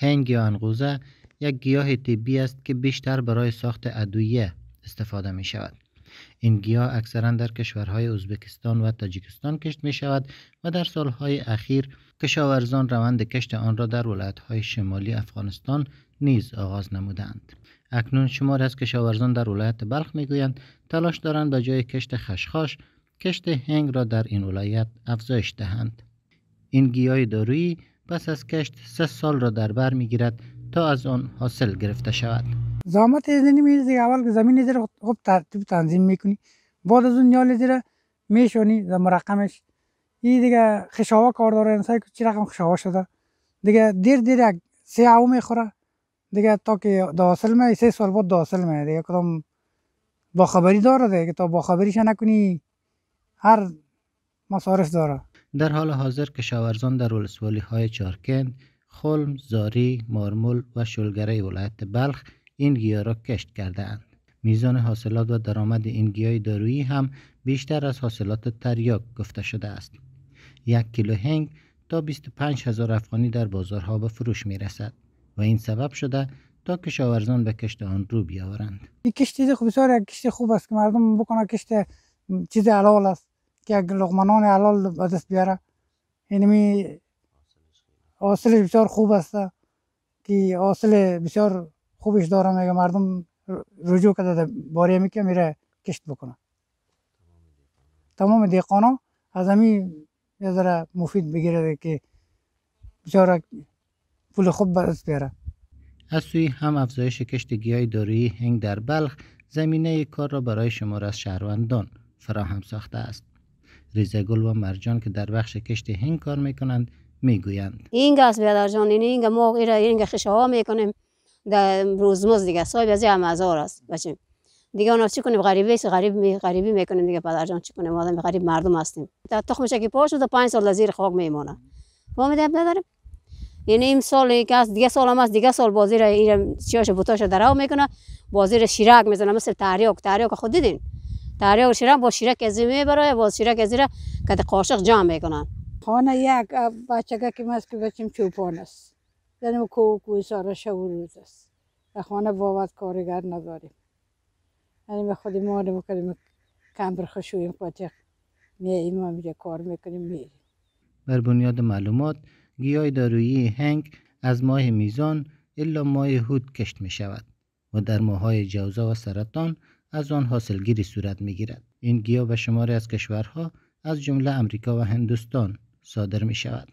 هنگ یا انگوزه یک گیاه طبی است که بیشتر برای ساخت ادویه استفاده می شود. این گیاه اکثرا در کشورهای ازبکستان و تاجیکستان کشت می شود و در سالهای اخیر کشاورزان روند کشت آن را در ولایتهای شمالی افغانستان نیز آغاز نمودند. اکنون شمار از کشاورزان در ولایت بلخ گویند تلاش دارند به جای کشت خشخاش کشت هنگ را در این ولایت افزایش دهند. این گیاه دارویی پس از کشت سه سال را در بر میگیرد تا از آن حاصل گرفته شود زحمت زنی میریزی اول که زمین زیر خوب ترتیب تنظیم میکنی بعد از اون یال زیر میشونی در مرقمش این دیگه خشاوا کار داره انسان که چی رقم خشاوا شده دیگه دیر دیر سه او میخوره دیگه تا که داخل می سه سال بعد داخل می دیگه کدام با خبری داره دیگه تا با خبریش نکنی هر مصارف داره در حال حاضر کشاورزان در ولسوالی های چارکند، خلم، زاری، مارمول و شلگره ولایت بلخ این گیاه را کشت کرده اند. میزان حاصلات و درآمد این گیاه دارویی هم بیشتر از حاصلات تریاک گفته شده است. یک کیلو هنگ تا 25 هزار افغانی در بازارها به فروش می رسد و این سبب شده تا کشاورزان به کشت آن رو بیاورند. این کشت خوب کشت خوب است که مردم بکنه کشت چیز حلال است. که اگه لغمنان حلال به دست بیاره اینمی یعنی حاصل بسیار خوب است که حاصل بسیار خوبش داره میگه مردم رجوع کرده باری می که میره کشت بکنه تمام دیقانا از همی یه ذره مفید بگیره که بسیار پول خوب به دست بیاره از سوی هم افزایش کشت گیاه دارویی هنگ در بلخ زمینه کار را برای شما از شهروندان فراهم ساخته است ریزگل و مرجان که در بخش کشت هنگ کار میکنند میگویند این گاز بیادر جان این اینگه ما ایرا اینگه خشه ها میکنیم در روزمز دیگه صاحب از هم است بچیم دیگه اونا چی کنیم غریبه است غریب می غریبی میکنیم دیگه پدر جان چی کنیم آدم غریب مردم هستیم تا تخمش که پاش شده 5 سال زیر خاک میمونه ما میدیم نداریم یعنی این سال یک از دیگه سال هم دیگه سال بازی را این چیاش بوتاش دراو میکنه بازی را شیرک میزنه مثل تریاک تریاک خود دیدین دریا و شیره با شیره کزی میبره با شیره کزی را کده قاشق جام میکنن خانه یک بچگه که مست که بچیم چوپان است زنیم یعنی کو کو سارا شب و روز است خانه بابت کارگر نداریم یعنی به خودی ما نمیکنیم کم برخشویم قاطق میاییم و میجا کار میکنیم میریم بر بنیاد معلومات گیاه دارویی هنگ از ماه میزان الا ماه هود کشت می شود و در ماه های جوزا و سرطان از آن حاصلگیری صورت می گیرد. این گیاه به شماری از کشورها از جمله امریکا و هندوستان صادر می شود.